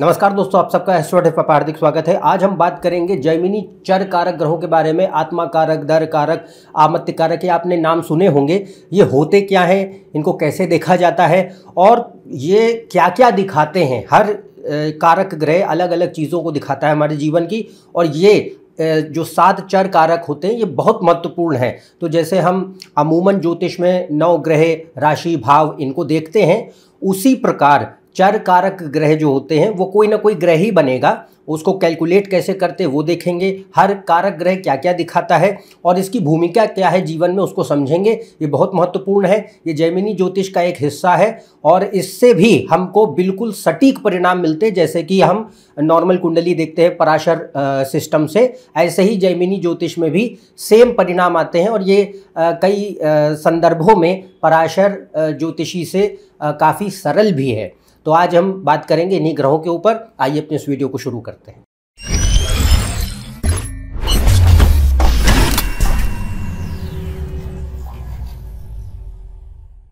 नमस्कार दोस्तों आप सबका एस्ट्रोटेफ पर हार्दिक स्वागत है आज हम बात करेंगे जैमिनी चर कारक ग्रहों के बारे में आत्मा कारक दर कारक आमत्य कारक ये आपने नाम सुने होंगे ये होते क्या हैं इनको कैसे देखा जाता है और ये क्या क्या दिखाते हैं हर कारक ग्रह अलग अलग चीज़ों को दिखाता है हमारे जीवन की और ये जो सात चर कारक होते हैं ये बहुत महत्वपूर्ण हैं तो जैसे हम अमूमन ज्योतिष में नौ ग्रह राशि भाव इनको देखते हैं उसी प्रकार चर कारक ग्रह जो होते हैं वो कोई ना कोई ग्रह ही बनेगा उसको कैलकुलेट कैसे करते वो देखेंगे हर कारक ग्रह क्या क्या दिखाता है और इसकी भूमिका क्या है जीवन में उसको समझेंगे ये बहुत महत्वपूर्ण है ये जैमिनी ज्योतिष का एक हिस्सा है और इससे भी हमको बिल्कुल सटीक परिणाम मिलते जैसे कि हम नॉर्मल कुंडली देखते हैं पराशर सिस्टम से ऐसे ही जैमिनी ज्योतिष में भी सेम परिणाम आते हैं और ये आ, कई आ, संदर्भों में पराशर ज्योतिषी से काफ़ी सरल भी है तो आज हम बात करेंगे इन्हीं ग्रहों के ऊपर आइए अपने इस वीडियो को शुरू करते हैं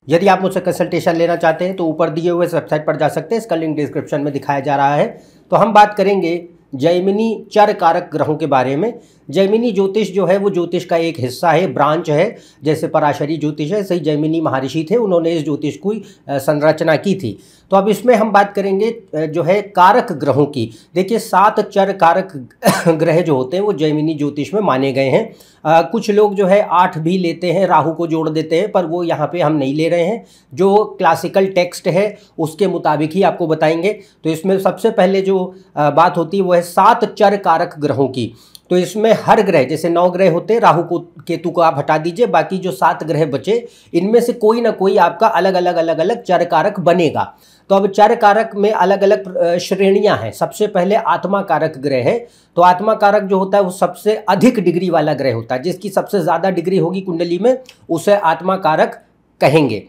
यदि आप मुझसे कंसल्टेशन लेना चाहते हैं तो ऊपर दिए हुए वेबसाइट पर जा सकते हैं इसका लिंक डिस्क्रिप्शन में दिखाया जा रहा है तो हम बात करेंगे जैमिनी चर कारक ग्रहों के बारे में जैमिनी ज्योतिष जो है वो ज्योतिष का एक हिस्सा है ब्रांच है जैसे पराशरी ज्योतिष है सही जैमिनी महर्षि थे उन्होंने इस ज्योतिष की संरचना की थी तो अब इसमें हम बात करेंगे जो है कारक ग्रहों की देखिए सात चर कारक ग्रह जो होते हैं वो जैमिनी ज्योतिष में माने गए हैं आ, कुछ लोग जो है आठ भी लेते हैं राहु को जोड़ देते हैं पर वो यहाँ पे हम नहीं ले रहे हैं जो क्लासिकल टेक्स्ट है उसके मुताबिक ही आपको बताएंगे तो इसमें सबसे पहले जो बात होती है वो है सात चर कारक ग्रहों की तो इसमें हर ग्रह जैसे नौ ग्रह होते राहु को केतु को आप हटा दीजिए बाकी जो सात ग्रह बचे इनमें से कोई ना कोई आपका अलग अलग अलग अलग चर कारक बनेगा तो अब चर कारक में अलग अलग श्रेणियां हैं सबसे पहले आत्मा कारक ग्रह है तो आत्मा कारक जो होता है वो सबसे अधिक डिग्री वाला ग्रह होता है जिसकी सबसे ज़्यादा डिग्री होगी कुंडली में उसे आत्मा कारक कहेंगे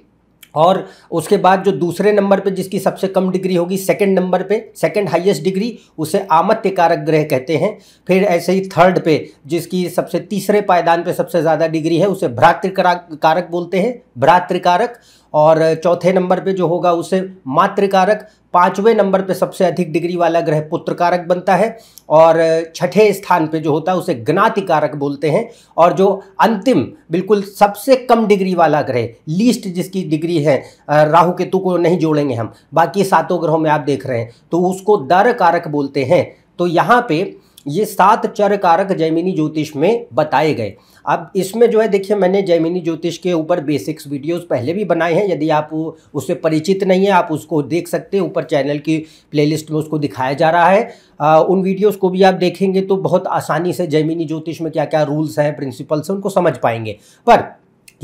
और उसके बाद जो दूसरे नंबर पे जिसकी सबसे कम डिग्री होगी सेकंड नंबर पे सेकंड हाईएस्ट डिग्री उसे आमत्य कारक ग्रह कहते हैं फिर ऐसे ही थर्ड पे जिसकी सबसे तीसरे पायदान पे सबसे ज़्यादा डिग्री है उसे भ्रातृ कारक बोलते हैं भ्रातृकारक और चौथे नंबर पे जो होगा उसे मातृकारक पाँचवें नंबर पे सबसे अधिक डिग्री वाला ग्रह पुत्रकारक बनता है और छठे स्थान पे जो होता है उसे ज्ञातिकारक बोलते हैं और जो अंतिम बिल्कुल सबसे कम डिग्री वाला ग्रह लीस्ट जिसकी डिग्री है राहु केतु को नहीं जोड़ेंगे हम बाकी सातों ग्रहों में आप देख रहे हैं तो उसको दर कारक बोलते हैं तो यहाँ पर ये सात चर कारक जैमिनी ज्योतिष में बताए गए अब इसमें जो है देखिए मैंने जैमिनी ज्योतिष के ऊपर बेसिक्स वीडियोस पहले भी बनाए हैं यदि आप उससे परिचित नहीं है आप उसको देख सकते हैं ऊपर चैनल की प्लेलिस्ट में उसको दिखाया जा रहा है आ, उन वीडियोस को भी आप देखेंगे तो बहुत आसानी से जैमिनी ज्योतिष में क्या क्या रूल्स हैं प्रिंसिपल्स हैं उनको समझ पाएंगे पर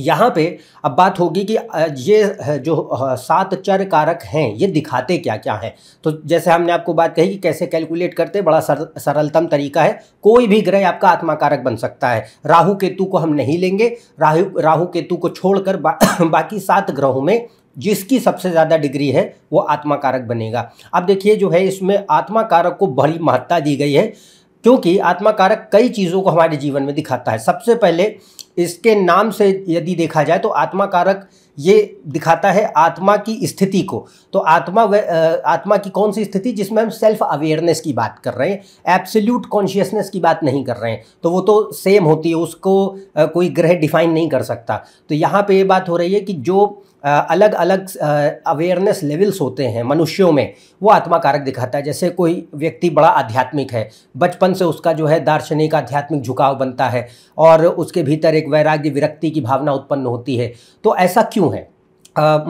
यहाँ पे अब बात होगी कि ये जो सात चर कारक हैं ये दिखाते क्या क्या हैं तो जैसे हमने आपको बात कही कि कैसे कैलकुलेट करते बड़ा सर, सरलतम तरीका है कोई भी ग्रह आपका आत्मा कारक बन सकता है राहु केतु को हम नहीं लेंगे राहु राहु केतु को छोड़कर बा, बाकी सात ग्रहों में जिसकी सबसे ज़्यादा डिग्री है वो आत्मा कारक बनेगा अब देखिए जो है इसमें आत्मा कारक को बड़ी महत्ता दी गई है क्योंकि आत्मा कारक कई चीज़ों को हमारे जीवन में दिखाता है सबसे पहले इसके नाम से यदि देखा जाए तो आत्मा कारक ये दिखाता है आत्मा की स्थिति को तो आत्मा आत्मा की कौन सी स्थिति जिसमें हम सेल्फ अवेयरनेस की बात कर रहे हैं एब्सोल्यूट कॉन्शियसनेस की बात नहीं कर रहे हैं तो वो तो सेम होती है उसको कोई ग्रह डिफाइन नहीं कर सकता तो यहाँ पे ये बात हो रही है कि जो अलग अलग अवेयरनेस लेवल्स होते हैं मनुष्यों में वो आत्मा कारक दिखाता है जैसे कोई व्यक्ति बड़ा आध्यात्मिक है बचपन से उसका जो है दार्शनिक आध्यात्मिक झुकाव बनता है और उसके भीतर एक वैराग्य विरक्ति की भावना उत्पन्न होती है तो ऐसा क्यों है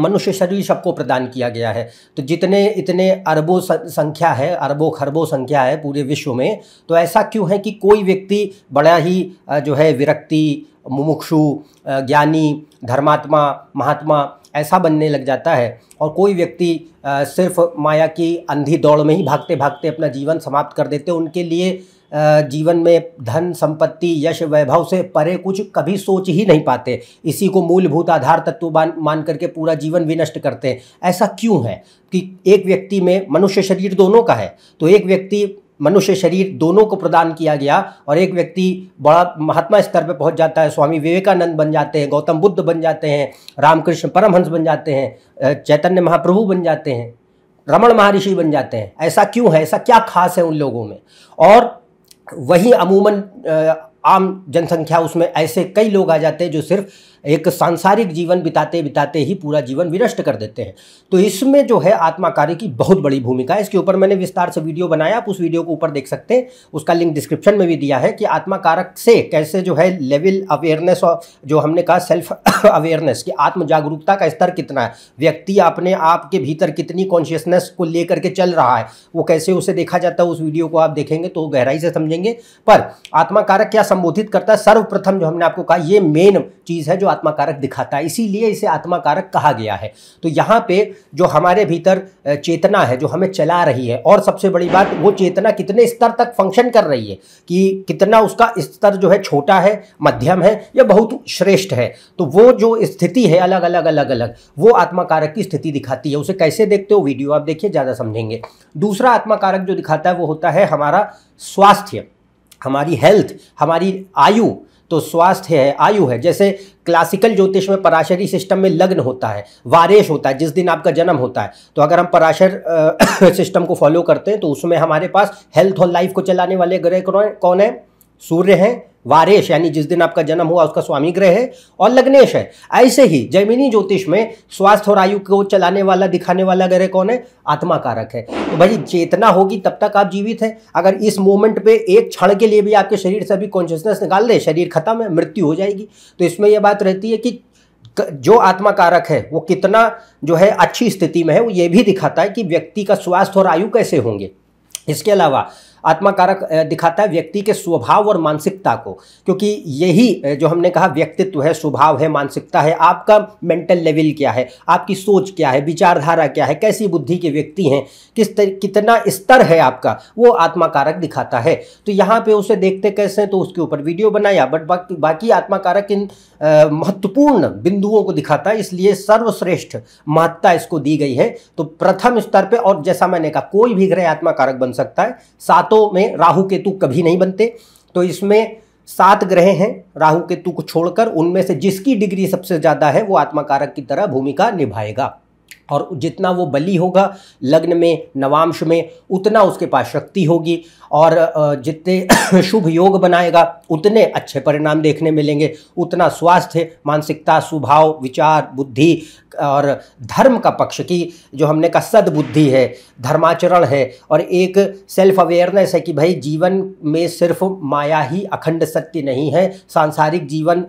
मनुष्य शरीर सबको प्रदान किया गया है तो जितने इतने अरबों संख्या है अरबों खरबों संख्या है पूरे विश्व में तो ऐसा क्यों है कि कोई व्यक्ति बड़ा ही जो है विरक्ति मुमुक्षु ज्ञानी धर्मात्मा महात्मा ऐसा बनने लग जाता है और कोई व्यक्ति सिर्फ माया की अंधी दौड़ में ही भागते भागते अपना जीवन समाप्त कर देते उनके लिए जीवन में धन संपत्ति यश वैभव से परे कुछ कभी सोच ही नहीं पाते इसी को मूलभूत आधार तत्व मान करके पूरा जीवन विनष्ट करते हैं ऐसा क्यों है कि एक व्यक्ति में मनुष्य शरीर दोनों का है तो एक व्यक्ति मनुष्य शरीर दोनों को प्रदान किया गया और एक व्यक्ति बड़ा महात्मा स्तर पर पहुंच जाता है स्वामी विवेकानंद बन जाते हैं गौतम बुद्ध बन जाते हैं रामकृष्ण परमहंस बन जाते हैं चैतन्य महाप्रभु बन जाते हैं रमण महर्षि बन जाते हैं ऐसा क्यों है ऐसा क्या खास है उन लोगों में और वही अमूमन आम जनसंख्या उसमें ऐसे कई लोग आ जाते हैं जो सिर्फ एक सांसारिक जीवन बिताते बिताते ही पूरा जीवन विनष्ट कर देते हैं तो इसमें जो है आत्मा कार्य की बहुत बड़ी भूमिका है इसके ऊपर मैंने विस्तार से वीडियो बनाया आप उस वीडियो को ऊपर देख सकते हैं उसका लिंक डिस्क्रिप्शन में भी दिया है कि आत्मा कारक से कैसे जो है लेवल अवेयरनेस और जो हमने कहा सेल्फ अवेयरनेस की आत्म जागरूकता का स्तर कितना है व्यक्ति अपने आप के भीतर कितनी कॉन्शियसनेस को लेकर के चल रहा है वो कैसे उसे देखा जाता है उस वीडियो को आप देखेंगे तो गहराई से समझेंगे पर आत्मा कारक क्या संबोधित करता है सर्वप्रथम जो हमने आपको कहा ये मेन चीज़ है जो आत्माकारक दिखाता है इसीलिए इसे आत्माकारक कहा गया है तो यहाँ पे जो हमारे भीतर चेतना है जो हमें चला रही है और सबसे बड़ी बात वो चेतना कितने स्तर तक फंक्शन कर रही है कि कितना उसका स्तर जो है छोटा है मध्यम है या बहुत श्रेष्ठ है तो वो जो स्थिति है अलग अलग अलग अलग वो आत्माकारक की स्थिति दिखाती है उसे कैसे देखते हो वीडियो आप देखिए ज़्यादा समझेंगे दूसरा आत्माकारक जो दिखाता है वो होता है हमारा स्वास्थ्य हमारी हेल्थ हमारी आयु तो स्वास्थ्य है आयु है जैसे क्लासिकल ज्योतिष में पराशरी सिस्टम में लग्न होता है वारेश होता है जिस दिन आपका जन्म होता है तो अगर हम पराशर सिस्टम को फॉलो करते हैं तो उसमें हमारे पास हेल्थ और लाइफ को चलाने वाले ग्रह कौन है सूर्य हैं वारेश यानी जिस दिन आपका जन्म हुआ उसका स्वामी ग्रह है और लग्नेश है ऐसे ही जैमिनी ज्योतिष में स्वास्थ्य और आयु को चलाने वाला दिखाने वाला ग्रह कौन है आत्मा कारक है तो भाई चेतना होगी तब तक आप जीवित हैं अगर इस मोमेंट पे एक क्षण के लिए भी आपके शरीर से अभी कॉन्शियसनेस निकाल दे शरीर खत्म है मृत्यु हो जाएगी तो इसमें यह बात रहती है कि जो आत्मा कारक है वो कितना जो है अच्छी स्थिति में है वो ये भी दिखाता है कि व्यक्ति का स्वास्थ्य और आयु कैसे होंगे इसके अलावा आत्माकारक दिखाता है व्यक्ति के स्वभाव और मानसिकता को क्योंकि यही जो हमने कहा व्यक्तित्व है स्वभाव है मानसिकता है आपका मेंटल लेवल क्या है आपकी सोच क्या है विचारधारा क्या है कैसी बुद्धि के व्यक्ति हैं किस तर, कितना स्तर है आपका वो आत्माकारक दिखाता है तो यहाँ पे उसे देखते कैसे तो उसके ऊपर वीडियो बनाया बट बाकी बाकी आत्माकारक इन महत्वपूर्ण बिंदुओं को दिखाता है इसलिए सर्वश्रेष्ठ महत्ता इसको दी गई है तो प्रथम स्तर पर और जैसा मैंने कहा कोई भी ग्रह आत्मा कारक बन सकता है सात सातों में राहु केतु कभी नहीं बनते तो इसमें सात ग्रह हैं राहु केतु को छोड़कर उनमें से जिसकी डिग्री सबसे ज़्यादा है वो आत्माकारक की तरह भूमिका निभाएगा और जितना वो बली होगा लग्न में नवांश में उतना उसके पास शक्ति होगी और जितने शुभ योग बनाएगा उतने अच्छे परिणाम देखने मिलेंगे उतना स्वास्थ्य मानसिकता स्वभाव विचार बुद्धि और धर्म का पक्ष की जो हमने कहा सद्बुद्धि है धर्माचरण है और एक सेल्फ अवेयरनेस है कि भाई जीवन में सिर्फ माया ही अखंड सत्य नहीं है सांसारिक जीवन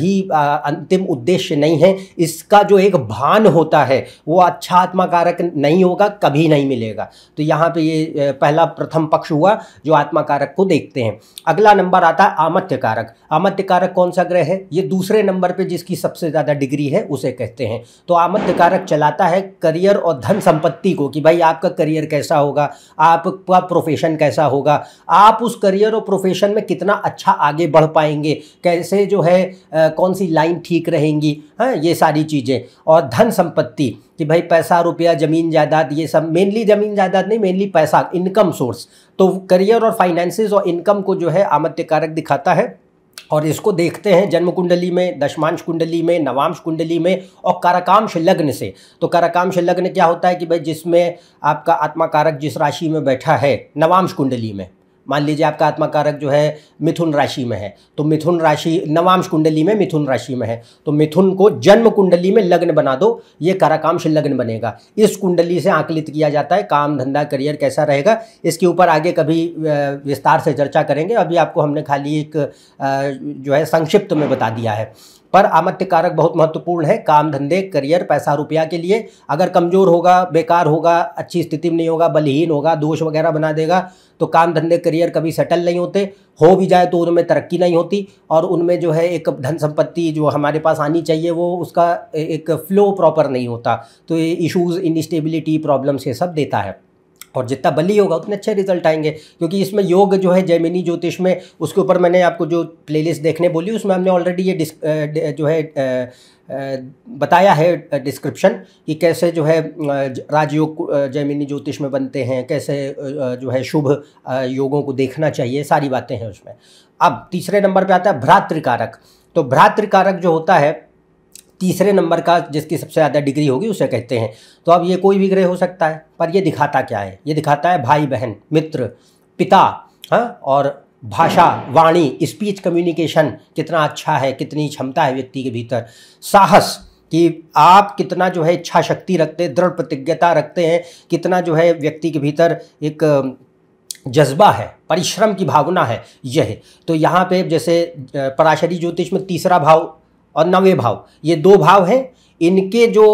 ही अंतिम उद्देश्य नहीं है इसका जो एक भान होता है वो वो अच्छा आत्माकारक नहीं होगा कभी नहीं मिलेगा तो यहाँ पे ये पहला प्रथम पक्ष हुआ जो आत्माकारक को देखते हैं अगला नंबर आता है आमत्य कारक आमत्य कारक कौन सा ग्रह है ये दूसरे नंबर पे जिसकी सबसे ज़्यादा डिग्री है उसे कहते हैं तो आमत्य कारक चलाता है करियर और धन संपत्ति को कि भाई आपका करियर कैसा होगा आपका प्रोफेशन कैसा होगा आप उस करियर और प्रोफेशन में कितना अच्छा आगे बढ़ पाएंगे कैसे जो है कौन सी लाइन ठीक रहेंगी हाँ ये सारी चीज़ें और धन संपत्ति कि भाई पैसा रुपया ज़मीन जायदाद ये सब मेनली ज़मीन जायदाद नहीं मेनली पैसा इनकम सोर्स तो करियर और फाइनेंसिस और इनकम को जो है आमत्य कारक दिखाता है और इसको देखते हैं जन्म कुंडली में दशमांश कुंडली में नवांश कुंडली में और काराकांश लग्न से तो काराकांश लग्न क्या होता है कि भाई जिसमें आपका आत्मा कारक जिस राशि में बैठा है नवांश कुंडली में मान लीजिए आपका आत्मा कारक जो है मिथुन राशि में है तो मिथुन राशि नवांश कुंडली में मिथुन राशि में है तो मिथुन को जन्म कुंडली में लग्न बना दो ये काराकांश लग्न बनेगा इस कुंडली से आकलित किया जाता है काम धंधा करियर कैसा रहेगा इसके ऊपर आगे कभी विस्तार से चर्चा करेंगे अभी आपको हमने खाली एक जो है संक्षिप्त में बता दिया है पर आमत्य कारक बहुत महत्वपूर्ण है काम धंधे करियर पैसा रुपया के लिए अगर कमज़ोर होगा बेकार होगा अच्छी स्थिति में नहीं होगा बलहीन होगा दोष वगैरह बना देगा तो काम धंधे करियर कभी सेटल नहीं होते हो भी जाए तो उनमें तरक्की नहीं होती और उनमें जो है एक धन संपत्ति जो हमारे पास आनी चाहिए वो उसका एक फ़्लो प्रॉपर नहीं होता तो ये इशूज़ इनस्टेबिलिटी प्रॉब्लम्स ये सब देता है और जितना बली होगा उतने अच्छे रिजल्ट आएंगे क्योंकि इसमें योग जो है जैमिनी ज्योतिष में उसके ऊपर मैंने आपको जो प्लेलिस्ट देखने बोली उसमें हमने ऑलरेडी ये डिस्क जो है बताया है डिस्क्रिप्शन कि कैसे जो है राजयोग जैमिनी ज्योतिष में बनते हैं कैसे जो है शुभ योगों को देखना चाहिए सारी बातें हैं उसमें अब तीसरे नंबर पर आता है भ्रातृकारक तो भ्रातृकारक जो होता है तीसरे नंबर का जिसकी सबसे ज़्यादा डिग्री होगी उसे कहते हैं तो अब ये कोई भी ग्रह हो सकता है पर ये दिखाता क्या है ये दिखाता है भाई बहन मित्र पिता हाँ और भाषा वाणी स्पीच कम्युनिकेशन कितना अच्छा है कितनी क्षमता है व्यक्ति के भीतर साहस कि आप कितना जो है इच्छा शक्ति रखते हैं दृढ़ प्रतिज्ञता रखते हैं कितना जो है व्यक्ति के भीतर एक जज्बा है परिश्रम की भावना है यह तो यहाँ पे जैसे पराशरी ज्योतिष में तीसरा भाव और नवे भाव ये दो भाव हैं इनके जो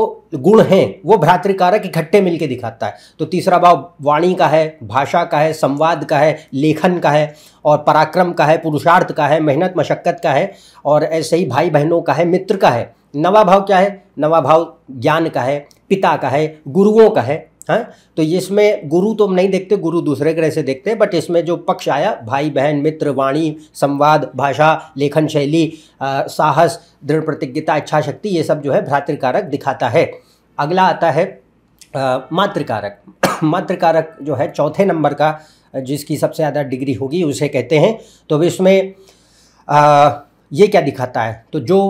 गुण हैं वो भ्रातृकारक इकट्ठे मिलके दिखाता है तो तीसरा भाव वाणी का है भाषा का है संवाद का है लेखन का है और पराक्रम का है पुरुषार्थ का है मेहनत मशक्क़त का है और ऐसे ही भाई बहनों का है मित्र का है नवा भाव क्या है नवा भाव ज्ञान का है पिता का है गुरुओं का है हाँ तो इसमें गुरु तो हम नहीं देखते गुरु दूसरे ग्रह से देखते हैं बट इसमें जो पक्ष आया भाई बहन मित्र वाणी संवाद भाषा लेखन शैली आ, साहस दृढ़ प्रतिज्ञता इच्छा शक्ति ये सब जो है भ्रातृकारक दिखाता है अगला आता है मातृकारक मातृकारक जो है चौथे नंबर का जिसकी सबसे ज़्यादा डिग्री होगी उसे कहते हैं तो इसमें आ, ये क्या दिखाता है तो जो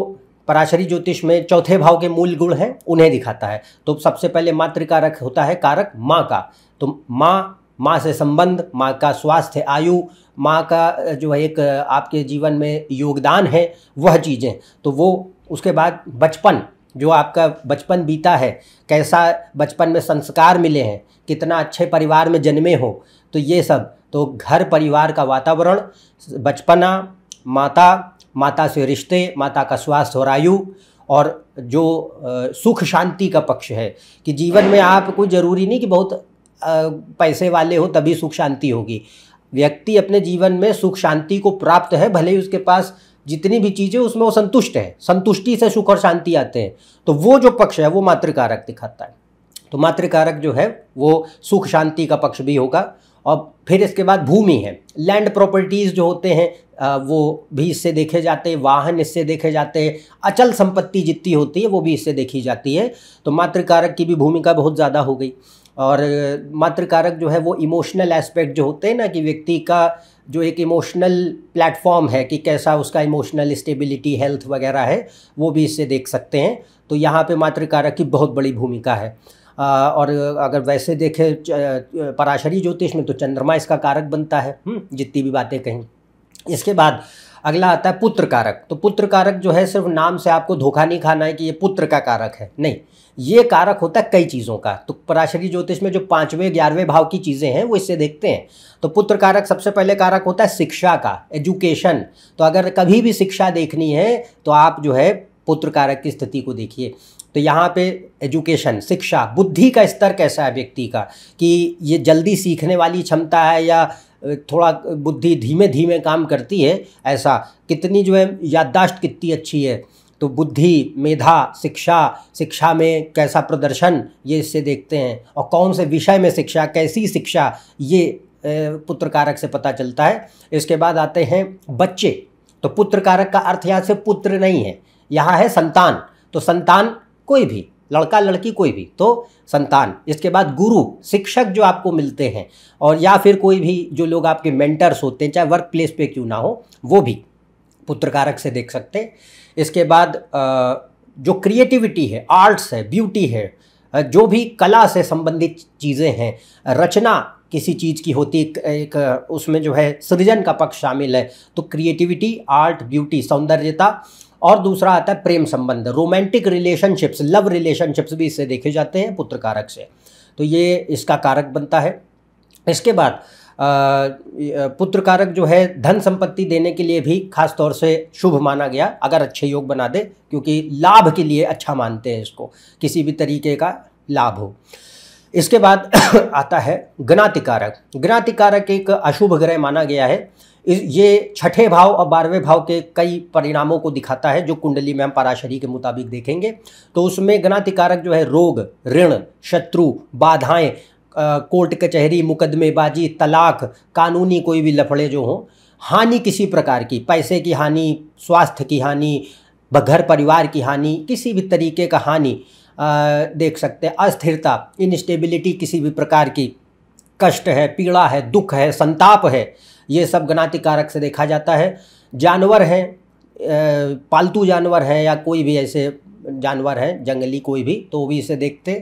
पराशरी ज्योतिष में चौथे भाव के मूल गुण हैं उन्हें दिखाता है तो सबसे पहले मातृकारक होता है कारक माँ का तो माँ माँ से संबंध माँ का स्वास्थ्य आयु माँ का जो है एक आपके जीवन में योगदान है वह चीज़ें तो वो उसके बाद बचपन जो आपका बचपन बीता है कैसा बचपन में संस्कार मिले हैं कितना अच्छे परिवार में जन्मे हो तो ये सब तो घर परिवार का वातावरण बचपना माता माता से रिश्ते माता का स्वास्थ्य और आयु और जो सुख शांति का पक्ष है कि जीवन में आप कोई ज़रूरी नहीं कि बहुत पैसे वाले हो तभी सुख शांति होगी व्यक्ति अपने जीवन में सुख शांति को प्राप्त है भले ही उसके पास जितनी भी चीज़ें उसमें वो संतुष्ट है संतुष्टि से सुख और शांति आते हैं तो वो जो पक्ष है वो मातृकारक दिखाता है तो मातृकारक जो है वो सुख शांति का पक्ष भी होगा और फिर इसके बाद भूमि है लैंड प्रॉपर्टीज़ जो होते हैं वो भी इससे देखे जाते हैं वाहन इससे देखे जाते हैं अचल संपत्ति जितनी होती है वो भी इससे देखी जाती है तो मातृकारक की भी भूमिका बहुत ज़्यादा हो गई और मातृकारक जो है वो इमोशनल एस्पेक्ट जो होते हैं ना कि व्यक्ति का जो एक इमोशनल प्लेटफॉर्म है कि कैसा उसका इमोशनल स्टेबिलिटी हेल्थ वगैरह है वो भी इससे देख सकते हैं तो यहाँ पे मातृकारक की बहुत बड़ी भूमिका है और अगर वैसे देखें पराशरी ज्योतिष में तो चंद्रमा इसका कारक बनता है हम्म, जितनी भी बातें कहीं इसके बाद अगला आता है पुत्र कारक तो पुत्र कारक जो है सिर्फ नाम से आपको धोखा नहीं खाना है कि ये पुत्र का कारक है नहीं ये कारक होता है कई चीज़ों का तो पराशरी ज्योतिष में जो पाँचवें ग्यारहवें भाव की चीज़ें हैं वो इससे देखते हैं तो पुत्र कारक सबसे पहले कारक होता है शिक्षा का एजुकेशन तो अगर कभी भी शिक्षा देखनी है तो आप जो है पुत्र कारक की स्थिति को देखिए तो यहाँ पे एजुकेशन शिक्षा बुद्धि का स्तर कैसा है व्यक्ति का कि ये जल्दी सीखने वाली क्षमता है या थोड़ा बुद्धि धीमे धीमे काम करती है ऐसा कितनी जो है याददाश्त कितनी अच्छी है तो बुद्धि मेधा शिक्षा शिक्षा में कैसा प्रदर्शन ये इससे देखते हैं और कौन से विषय में शिक्षा कैसी शिक्षा ये पुत्र कारक से पता चलता है इसके बाद आते हैं बच्चे तो पुत्र कारक का अर्थ यहाँ से पुत्र नहीं है यहाँ है संतान तो संतान कोई भी लड़का लड़की कोई भी तो संतान इसके बाद गुरु शिक्षक जो आपको मिलते हैं और या फिर कोई भी जो लोग आपके मेंटर्स होते हैं चाहे वर्क प्लेस पे क्यों ना हो वो भी पुत्र कारक से देख सकते हैं इसके बाद जो क्रिएटिविटी है आर्ट्स है ब्यूटी है जो भी कला से संबंधित चीज़ें हैं रचना किसी चीज़ की होती एक, एक उसमें जो है सृजन का पक्ष शामिल है तो क्रिएटिविटी आर्ट ब्यूटी सौंदर्यता और दूसरा आता है प्रेम संबंध रोमांटिक रिलेशनशिप्स लव रिलेशनशिप्स भी इससे देखे जाते हैं पुत्र कारक से तो ये इसका कारक बनता है इसके बाद पुत्र कारक जो है धन संपत्ति देने के लिए भी खास तौर से शुभ माना गया अगर अच्छे योग बना दे क्योंकि लाभ के लिए अच्छा मानते हैं इसको किसी भी तरीके का लाभ हो इसके बाद आता है ज्ञातिकारक ज्ञातिकारक एक अशुभ ग्रह माना गया है ये छठे भाव और बारहवें भाव के कई परिणामों को दिखाता है जो कुंडली में हम पराशरी के मुताबिक देखेंगे तो उसमें गणातिकारक जो है रोग ऋण शत्रु बाधाएं कोर्ट कचहरी मुकदमेबाजी तलाक कानूनी कोई भी लफड़े जो हों हानि किसी प्रकार की पैसे की हानि स्वास्थ्य की हानि घर परिवार की हानि किसी भी तरीके का हानि देख सकते हैं अस्थिरता इनस्टेबिलिटी किसी भी प्रकार की कष्ट है पीड़ा है दुख है संताप है ये सब गणाति कारक से देखा जाता है जानवर हैं पालतू जानवर हैं या कोई भी ऐसे जानवर हैं जंगली कोई भी तो भी इसे देखते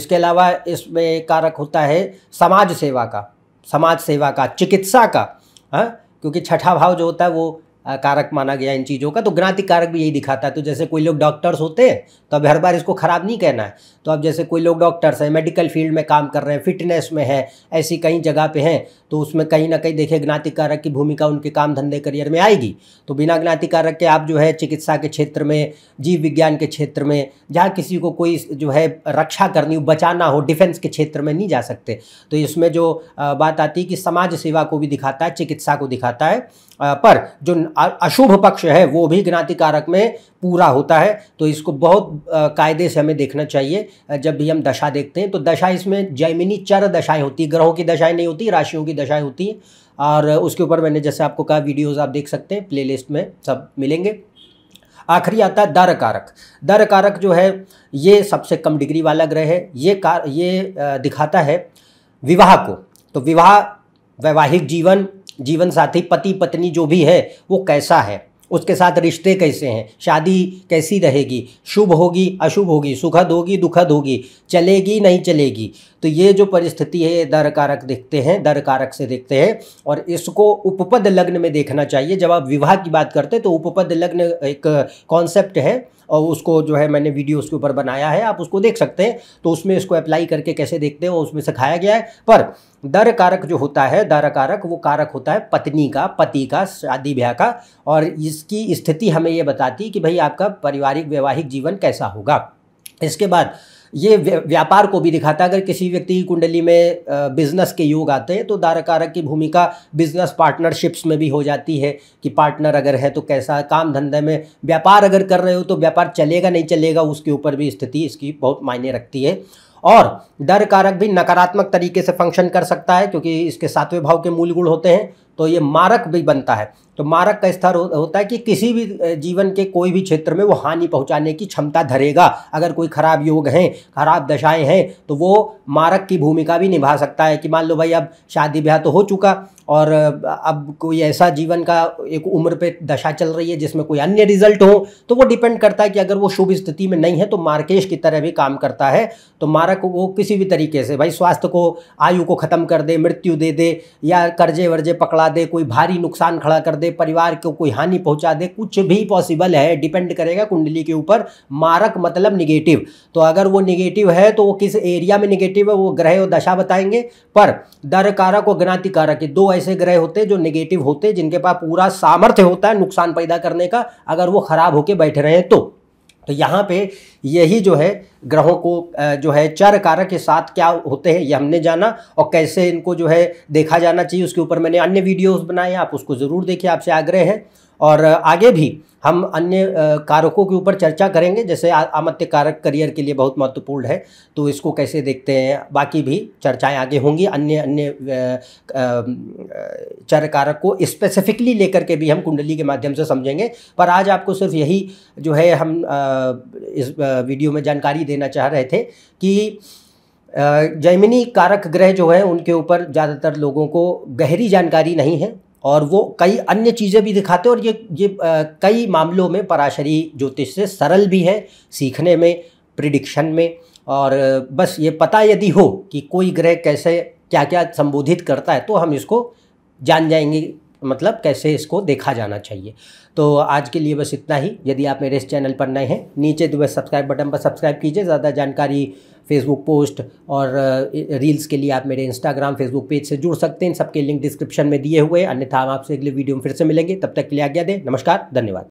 इसके अलावा इसमें कारक होता है समाज सेवा का समाज सेवा का चिकित्सा का हा? क्योंकि छठा भाव जो होता है वो कारक माना गया इन चीज़ों का तो ग्रांति कारक भी यही दिखाता है तो जैसे कोई लोग डॉक्टर्स होते हैं तो अब हर बार इसको ख़राब नहीं कहना है तो अब जैसे कोई लोग डॉक्टर्स हैं मेडिकल फील्ड में काम कर रहे हैं फिटनेस में है ऐसी कई जगह पे हैं तो उसमें कहीं ना कहीं देखिए ज्ञाति कारक की भूमिका उनके काम धंधे करियर में आएगी तो बिना ज्ञाति कारक के आप जो है चिकित्सा के क्षेत्र में जीव विज्ञान के क्षेत्र में जहाँ किसी को कोई जो है रक्षा करनी हो बचाना हो डिफेंस के क्षेत्र में नहीं जा सकते तो इसमें जो बात आती है कि समाज सेवा को भी दिखाता है चिकित्सा को दिखाता है पर जो अशुभ पक्ष है वो भी ज्ञाति कारक में पूरा होता है तो इसको बहुत कायदे से हमें देखना चाहिए जब भी हम दशा देखते हैं तो दशा इसमें जैमिनी चर दशाएं होती है ग्रहों की दशाएं नहीं होती राशियों की दशाएं होती हैं और उसके ऊपर मैंने जैसे आपको कहा वीडियोज़ आप देख सकते हैं प्ले में सब मिलेंगे आखिरी आता है दर कारक दर कारक जो है ये सबसे कम डिग्री वाला ग्रह है ये कार ये दिखाता है विवाह को तो विवाह वैवाहिक जीवन जीवन साथी पति पत्नी जो भी है वो कैसा है उसके साथ रिश्ते कैसे हैं शादी कैसी रहेगी शुभ होगी अशुभ होगी सुखद होगी दुखद होगी चलेगी नहीं चलेगी तो ये जो परिस्थिति है ये दर कारक देखते हैं दर कारक से देखते हैं और इसको उपपद लग्न में देखना चाहिए जब आप विवाह की बात करते हैं तो उपपद लग्न एक कॉन्सेप्ट है और उसको जो है मैंने वीडियो उसके ऊपर बनाया है आप उसको देख सकते हैं तो उसमें इसको अप्लाई करके कैसे देखते और उसमें सिखाया गया है पर दर कारक जो होता है दर कारक वो कारक होता है पत्नी का पति का शादी ब्याह का और इसकी स्थिति हमें ये बताती कि भाई आपका पारिवारिक वैवाहिक जीवन कैसा होगा इसके बाद ये व्यापार को भी दिखाता है अगर किसी व्यक्ति की कुंडली में बिजनेस के योग आते हैं तो दारकारक की भूमिका बिजनेस पार्टनरशिप्स में भी हो जाती है कि पार्टनर अगर है तो कैसा काम धंधे में व्यापार अगर कर रहे हो तो व्यापार चलेगा नहीं चलेगा उसके ऊपर भी स्थिति इसकी बहुत मायने रखती है और डर कारक भी नकारात्मक तरीके से फंक्शन कर सकता है क्योंकि इसके सातवें भाव के मूल गुण होते हैं तो ये मारक भी बनता है तो मारक का स्तर हो, होता है कि किसी भी जीवन के कोई भी क्षेत्र में वो हानि पहुंचाने की क्षमता धरेगा अगर कोई खराब योग हैं खराब दशाएं हैं तो वो मारक की भूमिका भी निभा सकता है कि मान लो भाई अब शादी ब्याह तो हो चुका और अब कोई ऐसा जीवन का एक उम्र पे दशा चल रही है जिसमें कोई अन्य रिजल्ट हो तो वो डिपेंड करता है कि अगर वो शुभ स्थिति में नहीं है तो मार्केश की तरह भी काम करता है तो मारक वो किसी भी तरीके से भाई स्वास्थ्य को आयु को ख़त्म कर दे मृत्यु दे दे या कर्जे वर्जे पकड़ा दे कोई भारी नुकसान खड़ा कर दे दे परिवार को कोई हानि पहुंचा दे कुछ भी पॉसिबल है डिपेंड करेगा कुंडली के ऊपर मारक मतलब निगेटिव तो अगर वो निगेटिव है तो वो किस एरिया में निगेटिव है वो ग्रह और दशा बताएंगे पर दर कारक और ज्ञाति कारक दो ऐसे ग्रह होते हैं जो निगेटिव होते हैं जिनके पास पूरा सामर्थ्य होता है नुकसान पैदा करने का अगर वो खराब होकर बैठ रहे हैं तो तो यहाँ पे यही जो है ग्रहों को जो है चर कारक के साथ क्या होते हैं ये हमने जाना और कैसे इनको जो है देखा जाना चाहिए उसके ऊपर मैंने अन्य वीडियोस बनाए आप उसको ज़रूर देखिए आपसे आग्रह है और आगे भी हम अन्य कारकों के ऊपर चर्चा करेंगे जैसे आमत्य कारक करियर के लिए बहुत महत्वपूर्ण है तो इसको कैसे देखते हैं बाकी भी चर्चाएं आगे होंगी अन्य अन्य चर कारक को स्पेसिफिकली लेकर के भी हम कुंडली के माध्यम से समझेंगे पर आज आपको सिर्फ यही जो है हम इस वीडियो में जानकारी देना चाह रहे थे कि जैमिनी कारक ग्रह जो है उनके ऊपर ज़्यादातर लोगों को गहरी जानकारी नहीं है और वो कई अन्य चीज़ें भी दिखाते हैं और ये ये आ, कई मामलों में पराशरी ज्योतिष से सरल भी है सीखने में प्रिडिक्शन में और बस ये पता यदि हो कि कोई ग्रह कैसे क्या क्या संबोधित करता है तो हम इसको जान जाएंगे मतलब कैसे इसको देखा जाना चाहिए तो आज के लिए बस इतना ही यदि आप मेरे इस चैनल पर नए हैं नीचे दुबे सब्सक्राइब बटन पर सब्सक्राइब कीजिए ज़्यादा जानकारी फेसबुक पोस्ट और रील्स के लिए आप मेरे इंस्टाग्राम फेसबुक पेज से जुड़ सकते हैं सबके लिंक डिस्क्रिप्शन में दिए हुए अन्यथा हम आपसे अगले वीडियो में फिर से मिलेंगे तब तक के लिए आज्ञा दें नमस्कार धन्यवाद